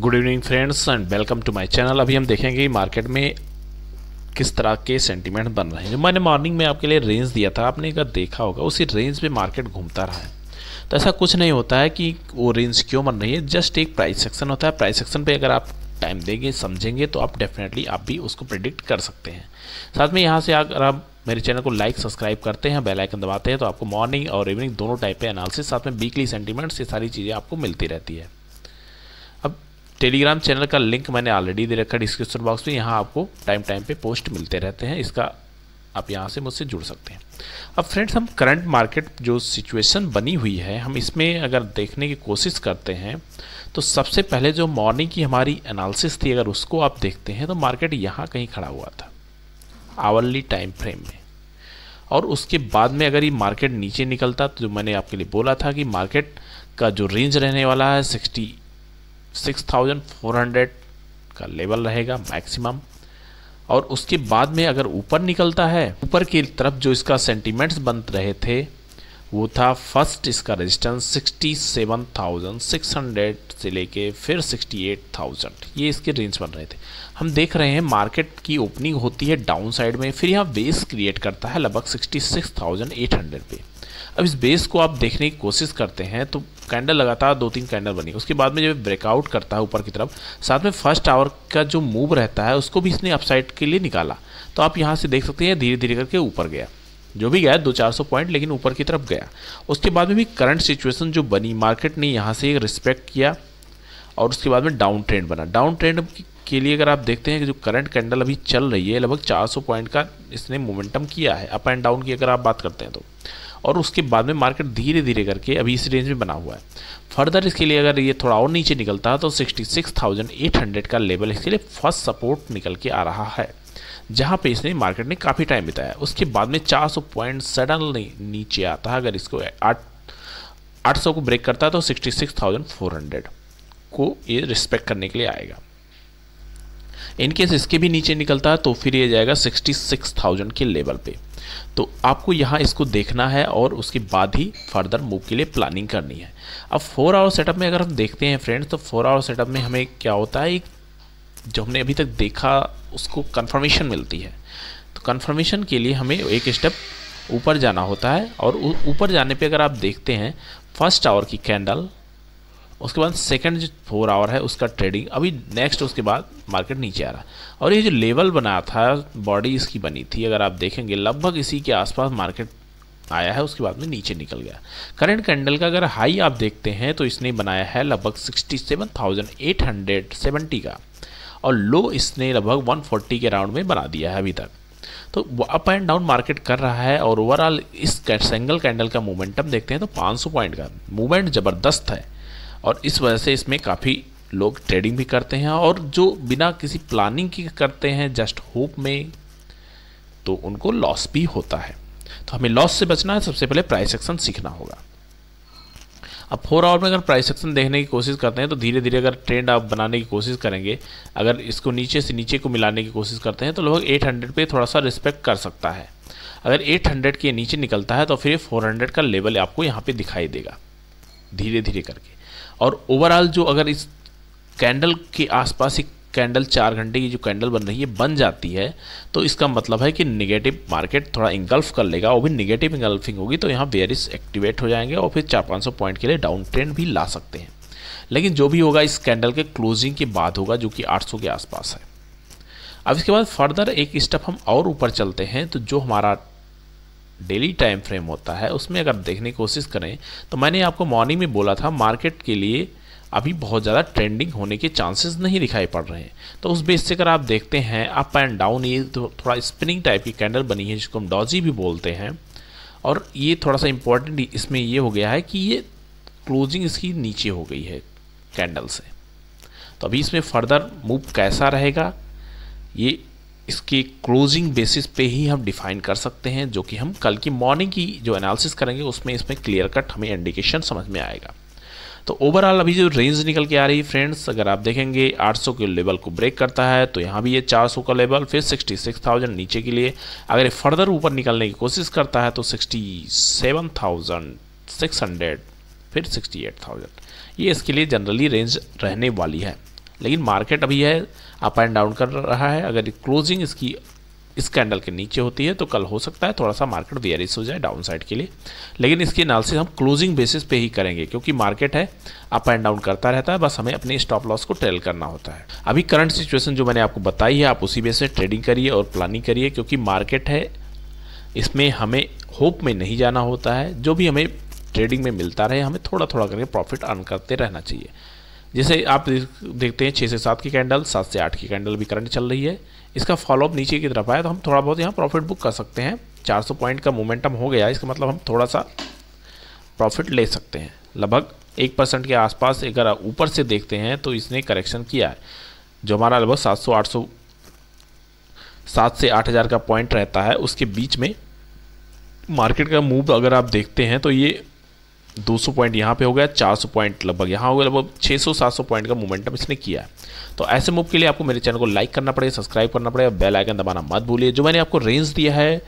good evening friends and welcome to my channel अभी हम देखेंगे कि मार्केट में किस तरह के सेंटीमेंट बन रहे हैं मैंने मॉर्निंग में आपके लिए रेंज दिया था आपने अगर देखा होगा उसी रेंज में मार्केट घूमता रहा है तो ऐसा कुछ नहीं होता है कि वो रेंज क्यों बन रही है जस्ट एक प्राइस सेक्शन होता है प्राइस सेक्शन पर अगर आप टाइम देंगे समझेंगे तो आप डेफिनेटली आप भी उसको प्रिडिक्ट कर सकते हैं साथ में यहाँ से अगर आप मेरे चैनल को लाइक सब्सक्राइब करते हैं बेल आइकन दबाते हैं तो आपको मॉर्निंग और इवनिंग दोनों टाइप के एनालिसिस साथ में वीकली सेंटीमेंट्स ये सारी चीज़ें आपको मिलती रहती है टेलीग्राम चैनल का लिंक मैंने ऑलरेडी दे रखा डिस्क्रिप्शन बॉक्स में यहाँ आपको टाइम टाइम पे पोस्ट मिलते रहते हैं इसका आप यहाँ से मुझसे जुड़ सकते हैं अब फ्रेंड्स हम करंट मार्केट जो सिचुएशन बनी हुई है हम इसमें अगर देखने की कोशिश करते हैं तो सबसे पहले जो मॉर्निंग की हमारी एनालिसिस थी अगर उसको आप देखते हैं तो मार्केट यहाँ कहीं खड़ा हुआ था आवर्ली टाइम फ्रेम में और उसके बाद में अगर ये मार्केट नीचे निकलता तो जो मैंने आपके लिए बोला था कि मार्केट का जो रेंज रहने वाला है सिक्सटी 6400 का लेवल रहेगा मैक्सिमम और उसके बाद में अगर ऊपर निकलता है ऊपर की तरफ जो इसका सेंटीमेंट्स बन रहे थे वो था फर्स्ट इसका रेजिस्टेंस 67,600 से लेके फिर 68,000 ये इसके रेंज बन रहे थे हम देख रहे हैं मार्केट की ओपनिंग होती है डाउन साइड में फिर यहाँ बेस क्रिएट करता है लगभग 66,800 पे अब इस बेस को आप देखने की कोशिश करते हैं तो कैंडल लगातार दो तीन कैंडल बनी उसके बाद में जब ब्रेकआउट करता है ऊपर की तरफ साथ में फर्स्ट आवर का जो मूव रहता है उसको भी इसने अपसाइड के लिए निकाला तो आप यहाँ से देख सकते हैं धीरे धीरे करके ऊपर गया जो भी गया दो चार सौ पॉइंट लेकिन ऊपर की तरफ गया उसके बाद में भी करंट सिचुएशन जो बनी मार्केट ने यहाँ से रिस्पेक्ट किया और उसके बाद में डाउन ट्रेंड बना डाउन ट्रेंड के लिए अगर आप देखते हैं कि जो करंट कैंडल अभी चल रही है लगभग 400 पॉइंट का इसने मोमेंटम किया है अप एंड डाउन की अगर आप बात करते हैं तो और उसके बाद में मार्केट धीरे धीरे करके अभी इस रेंज में बना हुआ है फर्दर इसके लिए अगर ये थोड़ा और नीचे निकलता है तो 66,800 का लेवल इसके लिए फर्स्ट सपोर्ट निकल के आ रहा है जहाँ पे इसने मार्केट ने काफ़ी टाइम बिताया उसके बाद में 400 पॉइंट सडनली नीचे आता है अगर इसको आठ आठ को ब्रेक करता है तो सिक्सटी को ये रिस्पेक्ट करने के लिए आएगा इनकेस इसके भी नीचे निकलता है तो फिर ये जाएगा 66,000 के लेवल पे तो आपको यहाँ इसको देखना है और उसके बाद ही फर्दर मूव के लिए प्लानिंग करनी है अब फोर आवर सेटअप में अगर हम देखते हैं फ्रेंड्स तो फोर आवर सेटअप में हमें क्या होता है जो हमने अभी तक देखा उसको कन्फर्मेशन मिलती है तो कन्फर्मेशन के लिए हमें एक स्टेप ऊपर जाना होता है और ऊपर जाने पर अगर आप देखते हैं फर्स्ट आवर की कैंडल उसके बाद सेकंड जो फोर आवर है उसका ट्रेडिंग अभी नेक्स्ट उसके बाद मार्केट नीचे आ रहा है और ये जो लेवल बना था बॉडी इसकी बनी थी अगर आप देखेंगे लगभग इसी के आसपास मार्केट आया है उसके बाद में नीचे निकल गया करंट कैंडल का अगर हाई आप देखते हैं तो इसने बनाया है लगभग 67,870 का और लो इसने लगभग 140 के राउंड में बना दिया है अभी तक तो अप एंड डाउन मार्केट कर रहा है और ओवरऑल इस सिंगल कैंडल का मोमेंटम देखते हैं तो 500 पॉइंट का मूवमेंट ज़बरदस्त है और इस वजह से इसमें काफ़ी लोग ट्रेडिंग भी करते हैं और जो बिना किसी प्लानिंग की करते हैं जस्ट होप में तो उनको लॉस भी होता है तो हमें लॉस से बचना है सबसे पहले प्राइस एक्शन सीखना होगा अब फोर आवर में अगर प्राइस एक्शन देखने की कोशिश करते हैं तो धीरे धीरे अगर ट्रेंड आप बनाने की कोशिश करेंगे अगर इसको नीचे से नीचे को मिलाने की कोशिश करते हैं तो लगभग 800 हंड्रेड थोड़ा सा रिस्पेक्ट कर सकता है अगर 800 के नीचे निकलता है तो फिर 400 का लेवल आपको यहाँ पे दिखाई देगा धीरे धीरे करके और ओवरऑल जो अगर इस कैंडल के आसपास एक कैंडल चार घंटे की जो कैंडल बन रही है बन जाती है तो इसका मतलब है कि निगेटिव मार्केट थोड़ा इंगल्फ कर लेगा वो भी निगेटिव इंगल्फिंग होगी तो यहाँ वेरिस एक्टिवेट हो जाएंगे और फिर चार पाँच सौ पॉइंट के लिए डाउन ट्रेंड भी ला सकते हैं लेकिन जो भी होगा इस कैंडल के क्लोजिंग के बाद होगा जो कि 800 के आसपास है अब इसके बाद फर्दर एक स्टेप हम और ऊपर चलते हैं तो जो हमारा डेली टाइम फ्रेम होता है उसमें अगर देखने की कोशिश करें तो मैंने आपको मॉर्निंग में बोला था मार्केट के लिए अभी बहुत ज़्यादा ट्रेंडिंग होने के चांसेस नहीं दिखाई पड़ रहे हैं तो उस बेस से अगर आप देखते हैं अप एंड डाउन ये तो थोड़ा स्पिनिंग टाइप की कैंडल बनी है जिसको हम डॉजी भी बोलते हैं और ये थोड़ा सा इम्पॉर्टेंट इसमें ये हो गया है कि ये क्लोजिंग इसकी नीचे हो गई है कैंडल से तो अभी इसमें फर्दर मूव कैसा रहेगा ये इसके क्लोजिंग बेसिस पे ही हम डिफाइन कर सकते हैं जो कि हम कल की मॉर्निंग की जो एनालिसिस करेंगे उसमें इसमें क्लियर कट हमें इंडिकेशन समझ में आएगा तो ओवरऑल अभी जो रेंज निकल के आ रही है फ्रेंड्स अगर आप देखेंगे 800 के लेवल को ब्रेक करता है तो यहाँ भी ये 400 का लेवल फिर 66,000 नीचे के लिए अगर ये फर्दर ऊपर निकलने की कोशिश करता है तो 67,600 फिर 68,000 ये इसके लिए जनरली रेंज रहने वाली है लेकिन मार्केट अभी है अप एंड डाउन कर रहा है अगर क्लोजिंग इसकी इस कैंडल के नीचे होती है तो कल हो सकता है थोड़ा सा मार्केट वेरिस हो जाए डाउन साइड के लिए लेकिन इसकी एनालिसिस हम क्लोजिंग बेसिस पे ही करेंगे क्योंकि मार्केट है अप एंड डाउन करता रहता है बस हमें अपने स्टॉप लॉस को ट्रेल करना होता है अभी करंट सिचुएशन जो मैंने आपको बताई है आप उसी बेस से ट्रेडिंग करिए और प्लानिंग करिए क्योंकि मार्केट है इसमें हमें होप में नहीं जाना होता है जो भी हमें ट्रेडिंग में मिलता रहे हमें थोड़ा थोड़ा करके प्रॉफिट अर्न करते रहना चाहिए जैसे आप देखते हैं छः से सात की कैंडल सात से आठ की कैंडल भी करंट चल रही है इसका फॉलोअप नीचे की तरफ आया तो हम थोड़ा बहुत यहाँ प्रॉफिट बुक कर सकते हैं 400 पॉइंट का मोमेंटम हो गया इसका मतलब हम थोड़ा सा प्रॉफिट ले सकते हैं लगभग एक परसेंट के आसपास अगर ऊपर से देखते हैं तो इसने करेक्शन किया है जो हमारा लगभग सात सौ आठ सौ सात से आठ हज़ार का पॉइंट रहता है उसके बीच में मार्केट का मूव अगर आप देखते हैं तो ये 200 पॉइंट यहाँ पे हो गया 400 पॉइंट लगभग यहाँ हो गया लगभग 600-700 पॉइंट का मोमेंटम इसने किया है तो ऐसे मूव के लिए आपको मेरे चैनल को लाइक करना पड़ेगा सब्सक्राइब करना पड़ेगा बेल आइकन दबाना मत भूलिए जो मैंने आपको रेंज दिया है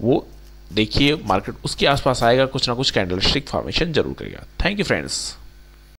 वो देखिए मार्केट उसके आसपास आएगा कुछ ना कुछ कैंडल स्टिक फॉर्मेशन जरूर करेगा थैंक यू फ्रेंड्स